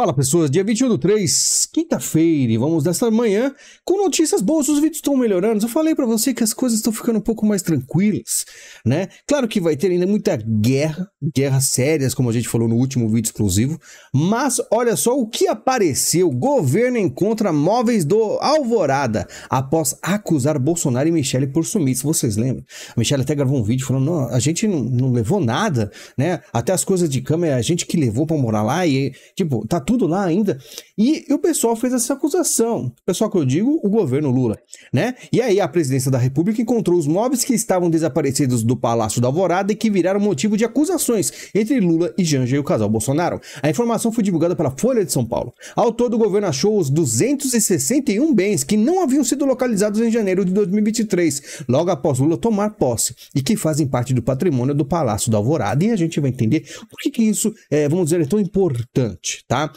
Fala pessoas, dia 21 do 3, quinta-feira, e vamos desta manhã com notícias boas. Os vídeos estão melhorando. Eu falei para você que as coisas estão ficando um pouco mais tranquilas, né? Claro que vai ter ainda muita guerra, guerras sérias, como a gente falou no último vídeo exclusivo. Mas olha só o que apareceu: governo encontra móveis do Alvorada após acusar Bolsonaro e Michele por sumiço. Vocês lembram? A Michele até gravou um vídeo falando: a gente não, não, levou nada, né? Até as coisas de câmera, a gente que levou para morar lá e, tipo, tá tudo lá ainda. E, e o pessoal fez essa acusação. O pessoal que eu digo, o governo Lula, né? E aí a presidência da República encontrou os móveis que estavam desaparecidos do Palácio da Alvorada e que viraram motivo de acusações entre Lula e Janja e o casal Bolsonaro. A informação foi divulgada pela Folha de São Paulo. Ao todo, o governo achou os 261 bens que não haviam sido localizados em janeiro de 2023, logo após Lula tomar posse, e que fazem parte do patrimônio do Palácio da Alvorada. E a gente vai entender por que, que isso, é, vamos dizer, é tão importante, tá?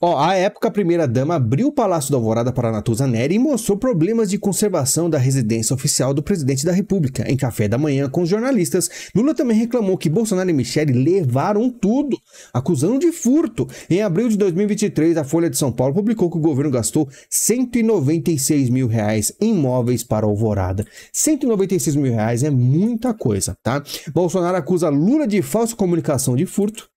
Ó, à época, a primeira-dama abriu o Palácio da Alvorada para Natuza Neri e mostrou problemas de conservação da residência oficial do presidente da República. Em café da manhã com os jornalistas, Lula também reclamou que Bolsonaro e Michele levaram tudo, acusando de furto. Em abril de 2023, a Folha de São Paulo publicou que o governo gastou 196 mil reais em imóveis para Alvorada. 196 mil reais é muita coisa, tá? Bolsonaro acusa Lula de falsa comunicação de furto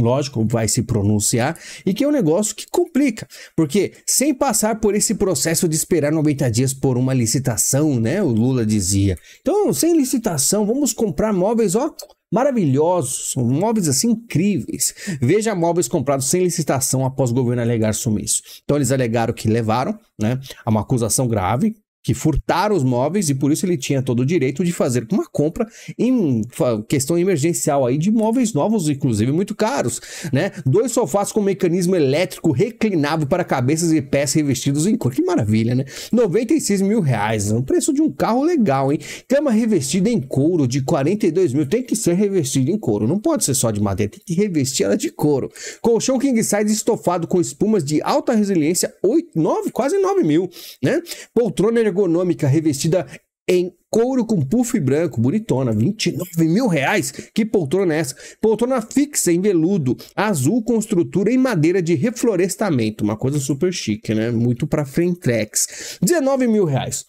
lógico, vai se pronunciar, e que é um negócio que complica, porque sem passar por esse processo de esperar 90 dias por uma licitação, né? O Lula dizia. Então, sem licitação, vamos comprar móveis, ó, maravilhosos, móveis assim incríveis. Veja móveis comprados sem licitação após o governo alegar sumiço. Então eles alegaram que levaram, né, a uma acusação grave que furtaram os móveis e por isso ele tinha todo o direito de fazer uma compra em questão emergencial aí de móveis novos, inclusive muito caros, né? Dois sofás com mecanismo elétrico reclinável para cabeças e pés revestidos em cor, que maravilha, né? 96 mil reais, né? um preço de um carro legal, hein? Cama revestida em couro de 42 mil, tem que ser revestida em couro, não pode ser só de madeira, tem que revestir ela de couro. Colchão king size estofado com espumas de alta resiliência, 8, 9, quase 9 mil, né? Poltrona ergonômica revestida em couro com puff branco, bonitona, 29 mil reais. Que poltrona é essa? Poltrona fixa em veludo, azul com estrutura em madeira de reflorestamento. Uma coisa super chique, né? Muito pra Frentrex. 19 mil reais.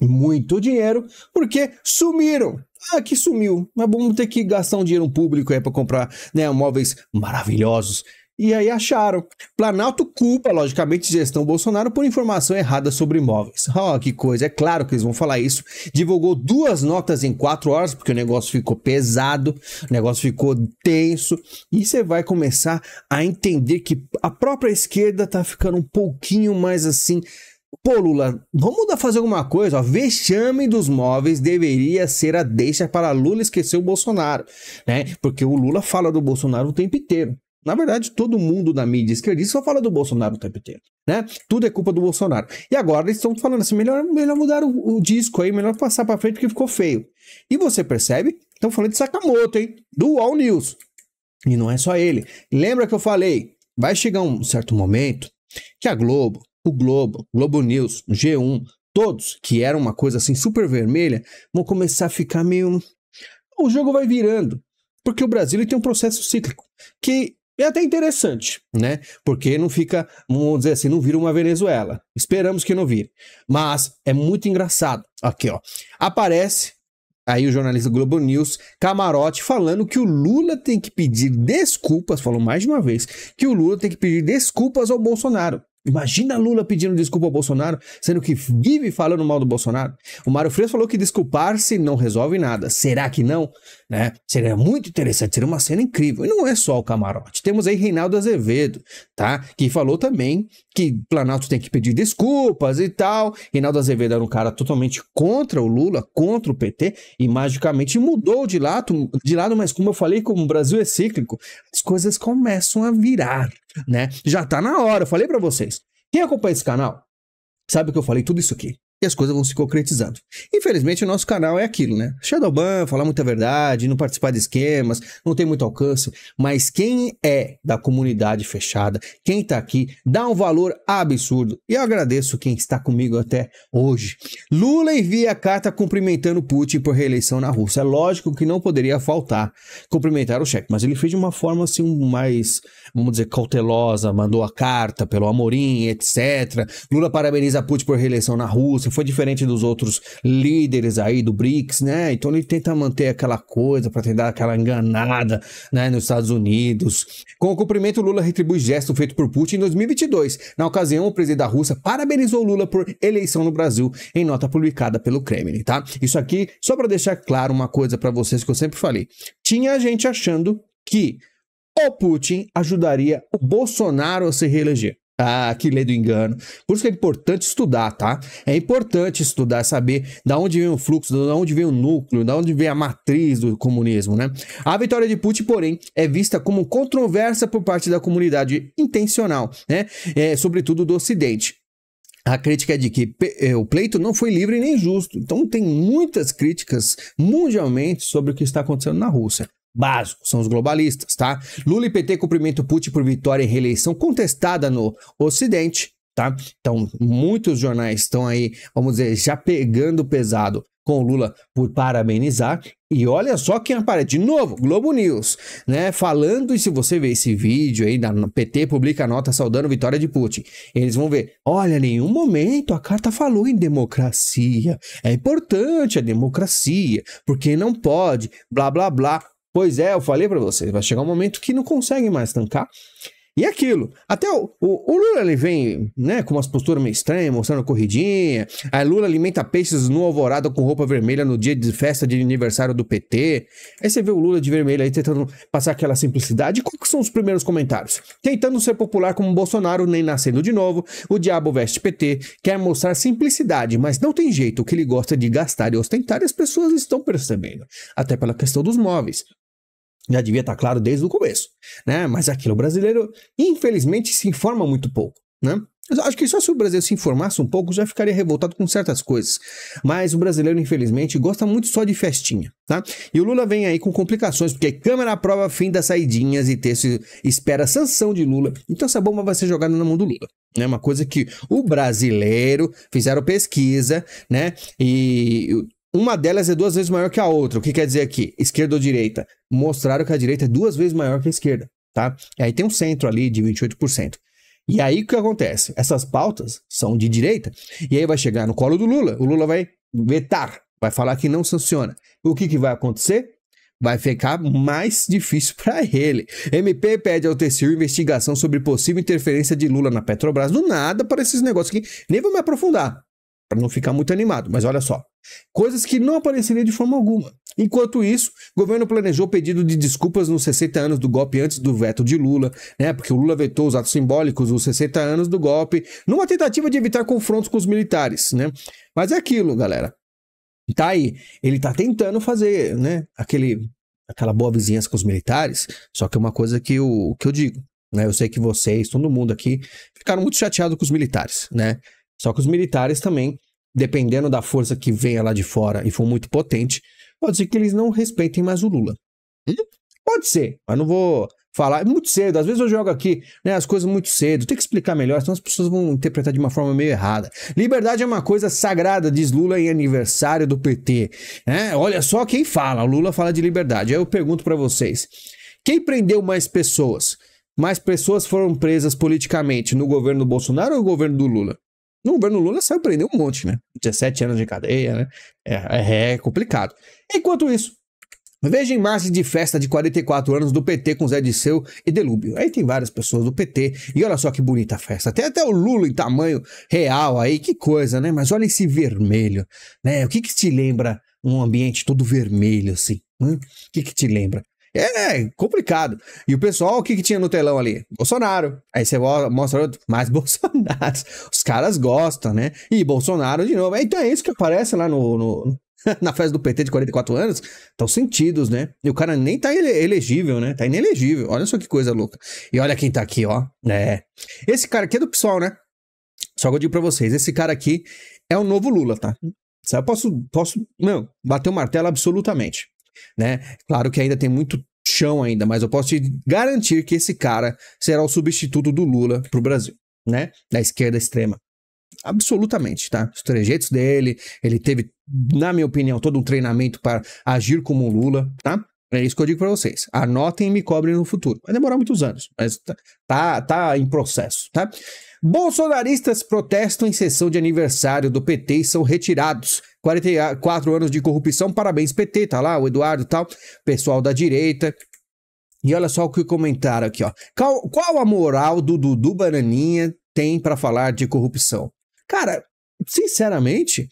Muito dinheiro, porque sumiram. Ah, que sumiu. Mas vamos ter que gastar um dinheiro público aí para comprar né, móveis maravilhosos e aí acharam. Planalto culpa, logicamente, gestão Bolsonaro por informação errada sobre imóveis. Oh, que coisa, é claro que eles vão falar isso. Divulgou duas notas em quatro horas, porque o negócio ficou pesado, o negócio ficou tenso. E você vai começar a entender que a própria esquerda tá ficando um pouquinho mais assim. Pô, Lula, vamos mudar fazer alguma coisa? Ó. Vexame dos móveis deveria ser a deixa para Lula esquecer o Bolsonaro, né? Porque o Lula fala do Bolsonaro o tempo inteiro. Na verdade, todo mundo na mídia esquerdista só fala do Bolsonaro o tempo inteiro, né? Tudo é culpa do Bolsonaro. E agora eles estão falando assim, melhor, melhor mudar o, o disco aí, melhor passar para frente porque ficou feio. E você percebe? Estão falando de Sakamoto, hein? Do All News. E não é só ele. Lembra que eu falei? Vai chegar um certo momento que a Globo, o Globo, Globo News, G1, todos que eram uma coisa assim super vermelha, vão começar a ficar meio o jogo vai virando. Porque o Brasil tem um processo cíclico que é até interessante, né? Porque não fica, vamos dizer assim, não vira uma Venezuela. Esperamos que não vire. Mas é muito engraçado. Aqui, ó. Aparece aí o jornalista Globo News, Camarote, falando que o Lula tem que pedir desculpas, falou mais de uma vez, que o Lula tem que pedir desculpas ao Bolsonaro. Imagina Lula pedindo desculpa ao Bolsonaro, sendo que vive falando mal do Bolsonaro. O Mário Freire falou que desculpar-se não resolve nada. Será que não? Né? Seria muito interessante, seria uma cena incrível. E não é só o camarote. Temos aí Reinaldo Azevedo, tá? Que falou também que Planalto tem que pedir desculpas e tal. Reinaldo Azevedo era um cara totalmente contra o Lula, contra o PT, e magicamente mudou de lado, de lado, mas como eu falei, como o Brasil é cíclico, as coisas começam a virar, né? Já tá na hora, eu falei para vocês. Quem acompanha esse canal, sabe que eu falei tudo isso aqui e as coisas vão se concretizando. Infelizmente, o nosso canal é aquilo, né? Shadowban, falar muita verdade, não participar de esquemas, não tem muito alcance, mas quem é da comunidade fechada, quem tá aqui, dá um valor absurdo. E eu agradeço quem está comigo até hoje. Lula envia carta cumprimentando Putin por reeleição na Rússia. É lógico que não poderia faltar cumprimentar o Cheque, mas ele fez de uma forma assim mais, vamos dizer, cautelosa, mandou a carta pelo Amorim, etc. Lula parabeniza Putin por reeleição na Rússia assim, foi diferente dos outros líderes aí do BRICS, né? Então ele tenta manter aquela coisa para tentar aquela enganada, né, nos Estados Unidos. Com o cumprimento, Lula retribui gesto feito por Putin em 2022. Na ocasião, o presidente da Rússia parabenizou Lula por eleição no Brasil em nota publicada pelo Kremlin, tá? Isso aqui só para deixar claro uma coisa para vocês que eu sempre falei. Tinha gente achando que o Putin ajudaria o Bolsonaro a se reeleger. Tá? Ah, que lei do engano. Por isso que é importante estudar, tá? É importante estudar, saber da onde vem o fluxo, da onde vem o núcleo, da onde vem a matriz do comunismo, né? A vitória de Putin, porém, é vista como controvérsia por parte da comunidade intencional, né? É, sobretudo do Ocidente. A crítica é de que é, o pleito não foi livre nem justo. Então, tem muitas críticas mundialmente sobre o que está acontecendo na Rússia básico, são os globalistas, tá? Lula e PT cumprimentam Putin por vitória em reeleição contestada no Ocidente, tá? Então, muitos jornais estão aí, vamos dizer, já pegando pesado com o Lula por parabenizar. E olha só quem aparece de novo, Globo News, né? Falando, e se você ver esse vídeo aí, da PT publica a nota saudando vitória de Putin. Eles vão ver, olha, nenhum momento a carta falou em democracia. É importante a democracia, porque não pode, blá blá blá. Pois é, eu falei para você, vai chegar um momento que não consegue mais tancar. E é aquilo, até o, o, o, Lula ele vem, né, com umas posturas meio estranhas, mostrando corridinha. Aí Lula alimenta peixes no alvorada com roupa vermelha no dia de festa de aniversário do PT. Aí você vê o Lula de vermelho aí tentando passar aquela simplicidade. E quais são os primeiros comentários? Tentando ser popular como Bolsonaro, nem nascendo de novo. O diabo veste PT, quer mostrar simplicidade, mas não tem jeito. O que ele gosta de gastar e ostentar, e as pessoas estão percebendo. Até pela questão dos móveis. Já devia estar tá claro desde o começo, né? Mas aquilo o brasileiro, infelizmente, se informa muito pouco, né? Eu acho que só se o Brasil se informasse um pouco, já ficaria revoltado com certas coisas. Mas o brasileiro, infelizmente, gosta muito só de festinha, tá? E o Lula vem aí com complicações, porque Câmara aprova fim das saidinhas e texto espera sanção de Lula. Então essa bomba vai ser jogada na mão do Lula. É né? uma coisa que o brasileiro fizeram pesquisa, né? E uma delas é duas vezes maior que a outra. O que quer dizer aqui? Esquerda ou direita? Mostraram que a direita é duas vezes maior que a esquerda, tá? E aí tem um centro ali de 28%. E aí o que acontece? Essas pautas são de direita, e aí vai chegar no colo do Lula. O Lula vai vetar, vai falar que não sanciona. O que, que vai acontecer? vai ficar mais difícil para ele. MP pede ao TCU investigação sobre possível interferência de Lula na Petrobras. Do nada para esses negócios aqui. Nem vou me aprofundar para não ficar muito animado, mas olha só. Coisas que não apareceriam de forma alguma. Enquanto isso, o governo planejou pedido de desculpas nos 60 anos do golpe antes do veto de Lula, né? Porque o Lula vetou os atos simbólicos dos 60 anos do golpe, numa tentativa de evitar confrontos com os militares, né? Mas é aquilo, galera. Tá aí, ele tá tentando fazer, né, aquele aquela boa vizinhança com os militares, só que é uma coisa que eu, que eu digo, né? Eu sei que vocês, todo mundo aqui, ficaram muito chateados com os militares, né? Só que os militares também, dependendo da força que venha lá de fora e for muito potente, pode ser que eles não respeitem mais o Lula. Pode ser, mas não vou falar. É muito cedo, às vezes eu jogo aqui né, as coisas muito cedo, tem que explicar melhor, senão as pessoas vão interpretar de uma forma meio errada. Liberdade é uma coisa sagrada, diz Lula em aniversário do PT. né olha só quem fala, o Lula fala de liberdade. Aí eu pergunto para vocês, quem prendeu mais pessoas? Mais pessoas foram presas politicamente no governo do Bolsonaro ou no governo do Lula? No governo Lula saiu prender um monte, né? 17 anos de cadeia, né? É, é, é complicado. Enquanto isso, veja imagens de festa de 44 anos do PT com Zé Disseu e Delúbio. Aí tem várias pessoas do PT. E olha só que bonita festa. Tem até o Lula em tamanho real aí, que coisa, né? Mas olha esse vermelho, né? O que que te lembra um ambiente todo vermelho assim? Hum? O que que te lembra? É complicado. E o pessoal, o que, que tinha no telão ali? Bolsonaro. Aí você mostra outro, mais Bolsonaro. Os caras gostam, né? E Bolsonaro de novo. Então é isso que aparece lá no, no na festa do PT de 44 anos, estão sentidos, né? E o cara nem tá elegível, né? Tá inelegível. Olha só que coisa louca. E olha quem tá aqui, ó. É. Esse cara aqui é do PSOL, né? Só que eu digo pra vocês, esse cara aqui é o novo Lula, tá? Eu posso, posso, não bater o martelo absolutamente né? Claro que ainda tem muito chão ainda, mas eu posso te garantir que esse cara será o substituto do Lula para o Brasil, né? Da esquerda extrema. Absolutamente, tá? Os trejeitos dele, ele teve, na minha opinião, todo um treinamento para agir como o Lula, tá? É isso que eu digo para vocês. Anotem e me cobrem no futuro. Vai demorar muitos anos, mas tá, tá, tá em processo, tá? Bolsonaristas protestam em sessão de aniversário do PT e são retirados. 44 anos de corrupção, parabéns PT, tá lá o Eduardo e tal, pessoal da direita. E olha só o que comentaram aqui, ó. Qual, qual a moral do Dudu Bananinha tem para falar de corrupção? Cara, sinceramente,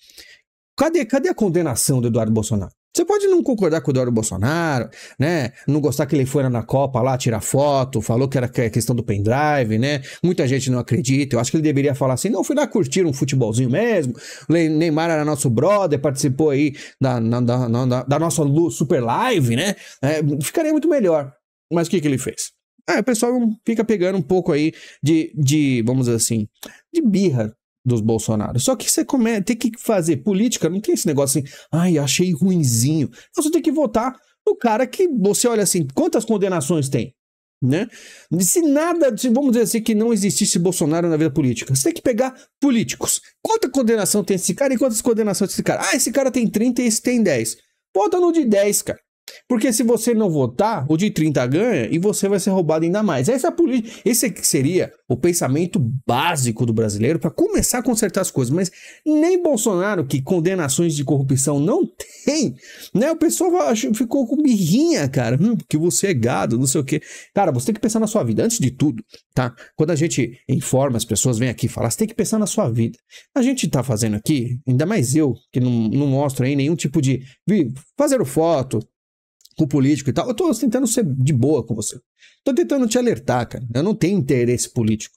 cadê, cadê a condenação do Eduardo Bolsonaro? Você pode não concordar com o Eduardo Bolsonaro, né? Não gostar que ele foi na Copa lá tirar foto, falou que era é questão do pendrive, né? Muita gente não acredita. Eu acho que ele deveria falar assim: não, fui lá curtir um futebolzinho mesmo. Neymar era nosso brother, participou aí da, da, da, da nossa super live, né? É, ficaria muito melhor. Mas o que, que ele fez? Ah, o pessoal fica pegando um pouco aí de, de vamos dizer assim, de birra dos Bolsonaro. Só que você come... tem que fazer política, não tem esse negócio assim, ai, achei ruinzinho. Você tem que votar no cara que você olha assim, quantas condenações tem? Né? Se nada, se vamos dizer assim, que não existisse Bolsonaro na vida política, você tem que pegar políticos. Quanta condenação tem esse cara e quantas condenações tem esse cara? Ah, esse cara tem 30 e esse tem 10. Bota no de 10, cara. Porque se você não votar, o de 30 ganha e você vai ser roubado ainda mais. Essa é política. Esse é seria o pensamento básico do brasileiro para começar a consertar as coisas. Mas nem Bolsonaro, que condenações de corrupção não tem, né? O pessoal ficou com birrinha, cara. Hum, que você é gado, não sei o quê. Cara, você tem que pensar na sua vida, antes de tudo, tá? Quando a gente informa as pessoas, vêm aqui falar, você tem que pensar na sua vida. A gente tá fazendo aqui, ainda mais eu, que não, não mostro aí nenhum tipo de. Fazer foto, com político e tal. Eu tô tentando ser de boa com você. Tô tentando te alertar, cara. Eu não tenho interesse político.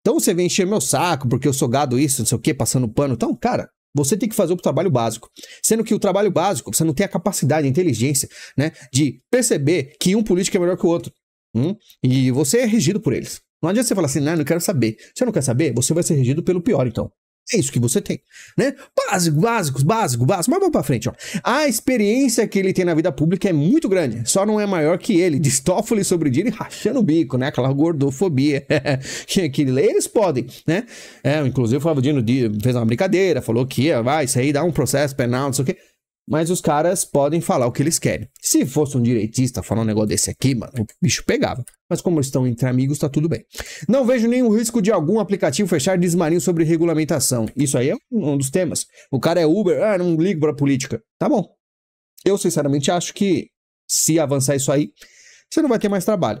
Então você vem encher meu saco porque eu sou gado isso, não sei o quê, passando pano. Então, cara, você tem que fazer o trabalho básico. Sendo que o trabalho básico, você não tem a capacidade, a inteligência, né, de perceber que um político é melhor que o outro. Hum? E você é regido por eles. Não adianta você falar assim, não, não quero saber. Se você não quer saber, você vai ser regido pelo pior, então. É isso que você tem, né? Básico, básicos, básico, básico. Mas vamos pra frente, ó. A experiência que ele tem na vida pública é muito grande. Só não é maior que ele. Diz Toffoli sobre Dini rachando o bico, né? Aquela gordofobia. que eles podem, né? É, inclusive o Flavio Dino fez uma brincadeira, falou que ah, vai, isso aí dá um processo penal, não sei o quê. Mas os caras podem falar o que eles querem. Se fosse um direitista falar um negócio desse aqui, mano, o bicho pegava. Mas como eles estão entre amigos, tá tudo bem. Não vejo nenhum risco de algum aplicativo fechar desmarinho sobre regulamentação. Isso aí é um dos temas. O cara é Uber, ah, não ligo pra política. Tá bom. Eu, sinceramente, acho que se avançar isso aí, você não vai ter mais trabalho.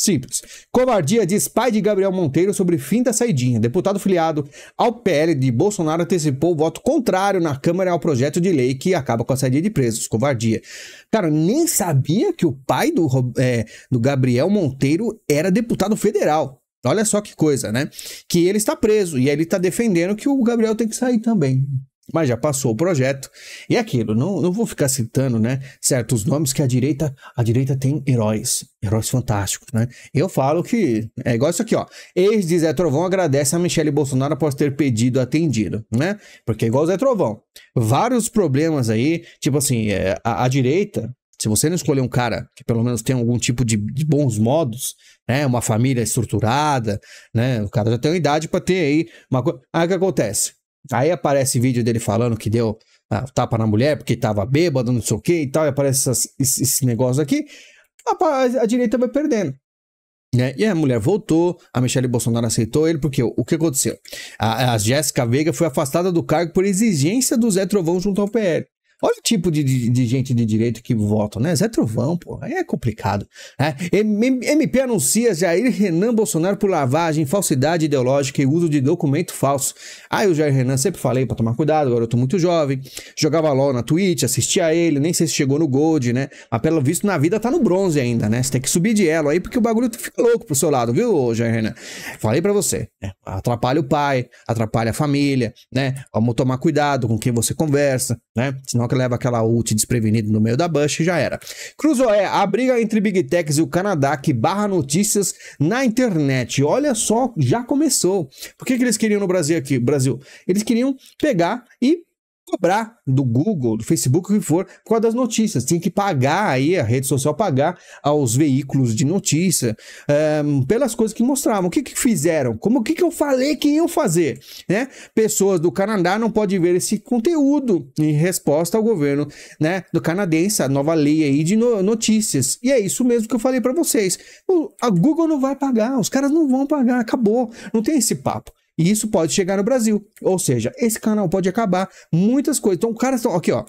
Simples. Covardia diz pai de Gabriel Monteiro sobre fim da saidinha. Deputado filiado ao PL de Bolsonaro antecipou o voto contrário na Câmara ao projeto de lei que acaba com a saída de presos. Covardia. Cara, nem sabia que o pai do, é, do Gabriel Monteiro era deputado federal. Olha só que coisa, né? Que ele está preso e ele está defendendo que o Gabriel tem que sair também mas já passou o projeto. E é aquilo, não, não vou ficar citando, né, certos nomes que a direita, a direita tem heróis, heróis fantásticos, né? Eu falo que é igual isso aqui, ó. Ex de Zé Trovão agradece a Michele Bolsonaro após ter pedido atendido, né? Porque é igual o Zé Trovão. Vários problemas aí, tipo assim, é, a, a direita, se você não escolher um cara que pelo menos tem algum tipo de, de bons modos, né, uma família estruturada, né, o cara já tem uma idade para ter aí uma coisa. Aí o que acontece? Aí aparece vídeo dele falando que deu ah, tapa na mulher porque tava bêbado, não sei o que e tal, e aparece essas, esse, esse negócio aqui. A, a, direita vai perdendo. Né? E a mulher voltou, a Michelle Bolsonaro aceitou ele, porque o, o que aconteceu? A, a Jéssica Veiga foi afastada do cargo por exigência do Zé Trovão junto ao PL. Olha o tipo de, de, de gente de direito que vota, né? Zé Trovão, pô, é complicado. Né? MP anuncia Jair Renan Bolsonaro por lavagem, falsidade ideológica e uso de documento falso. Aí ah, o Jair Renan sempre falei para tomar cuidado, agora eu tô muito jovem. Jogava LOL na Twitch, assistia a ele, nem sei se chegou no Gold, né? Mas pelo visto na vida tá no bronze ainda, né? Você tem que subir de elo aí porque o bagulho fica louco pro seu lado, viu, Jair Renan? Falei para você, né? atrapalha o pai, atrapalha a família, né? Vamos tomar cuidado com quem você conversa, né? Senão que leva aquela ult desprevenida no meio da bush e já era. Cruzoé, a briga entre Big Techs e o Canadá que barra notícias na internet. Olha só, já começou. Por que, que eles queriam no Brasil aqui? Brasil, eles queriam pegar e cobrar do Google, do Facebook, o que for, por causa das notícias. Tinha que pagar aí, a rede social pagar aos veículos de notícia um, eh, pelas coisas que mostravam. O que, que fizeram? Como que, que eu falei que iam fazer? Né? Pessoas do Canadá não podem ver esse conteúdo em resposta ao governo né, do canadense, a nova lei aí de notícias. E é isso mesmo que eu falei para vocês. O, a Google não vai pagar, os caras não vão pagar, acabou. Não tem esse papo. E isso pode chegar no Brasil. Ou seja, esse canal pode acabar. Muitas coisas. Então, o cara estão. Tá aqui, ó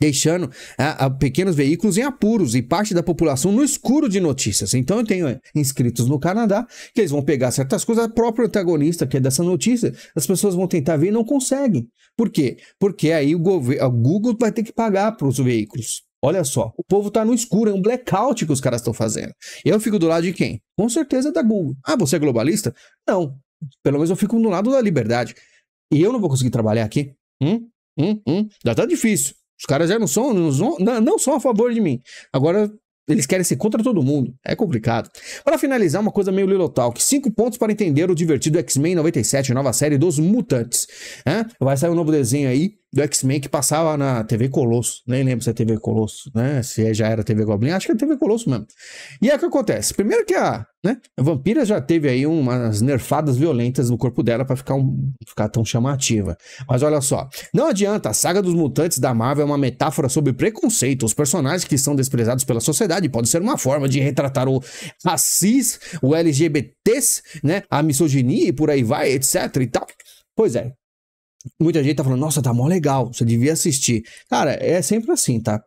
deixando é, pequenos veículos em apuros e parte da população no escuro de notícias. Então eu tenho é, inscritos no Canadá que eles vão pegar certas coisas, a própria protagonista que é dessa notícia, as pessoas vão tentar ver e não conseguem. Por quê? Porque aí o, o Google vai ter que pagar para os veículos. Olha só, o povo tá no escuro, é um blackout que os caras estão fazendo. Eu fico do lado de quem? Com certeza da Google. Ah, você é globalista? Não. Pelo menos eu fico do lado da liberdade. E eu não vou conseguir trabalhar aqui. Hum? Hum? Hum? Já tá difícil. Os caras já não são, não, são, não são a favor de mim. Agora, eles querem ser contra todo mundo. É complicado. Para finalizar, uma coisa meio lilotal Talk. Cinco pontos para entender o divertido X-Men 97, nova série dos Mutantes. É? Vai sair um novo desenho aí do X-Men que passava na TV Colosso. Nem lembro se é TV Colosso, né? Se é, já era TV Goblin, acho que é TV Colosso mesmo. E é o que acontece. Primeiro que a, né, a vampira já teve aí umas nerfadas violentas no corpo dela para ficar, um, ficar tão chamativa. Mas olha só, não adianta, a saga dos mutantes da Marvel é uma metáfora sobre preconceito. Os personagens que são desprezados pela sociedade podem ser uma forma de retratar o racismo, o LGBTs, né, a misoginia e por aí vai, etc e tal. Pois é, Muita gente tá falando, nossa, tá mó legal, você devia assistir. Cara, é sempre assim, tá?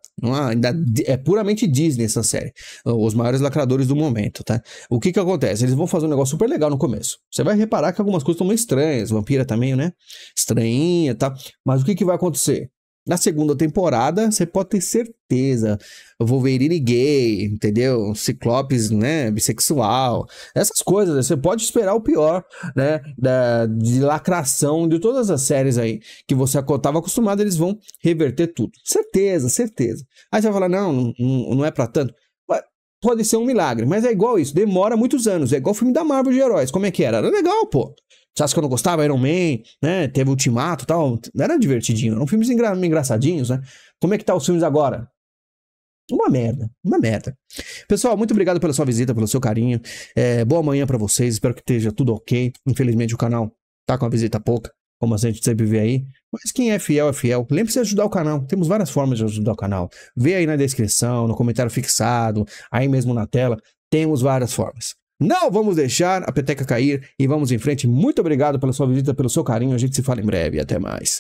É puramente Disney essa série. Os maiores lacradores do momento, tá? O que que acontece? Eles vão fazer um negócio super legal no começo. Você vai reparar que algumas coisas estão meio estranhas, vampira também, né? Estranhinha, tá? Mas o que que vai acontecer? Na segunda temporada, você pode ter certeza. Wolverine gay, entendeu? Ciclopes, né? Bissexual. Essas coisas, né? você pode esperar o pior, né? Da, de lacração de todas as séries aí que você estava acostumado, eles vão reverter tudo. Certeza, certeza. Aí você vai falar, não, não, não é para tanto. Mas pode ser um milagre, mas é igual isso. Demora muitos anos. É igual o filme da Marvel de heróis. Como é que era? Era legal, pô. Sabe que eu não gostava? Iron Man, né? Teve Ultimato e tal. Era divertidinho. Eram filmes engra engraçadinhos, né? Como é que tá os filmes agora? Uma merda, uma merda. Pessoal, muito obrigado pela sua visita, pelo seu carinho. É, boa manhã para vocês, espero que esteja tudo ok. Infelizmente o canal tá com uma visita pouca, como a gente sempre vê aí. Mas quem é fiel é fiel. Lembre-se de ajudar o canal. Temos várias formas de ajudar o canal. Vê aí na descrição, no comentário fixado, aí mesmo na tela. Temos várias formas. Não vamos deixar a peteca cair e vamos em frente. Muito obrigado pela sua visita, pelo seu carinho. A gente se fala em breve. Até mais.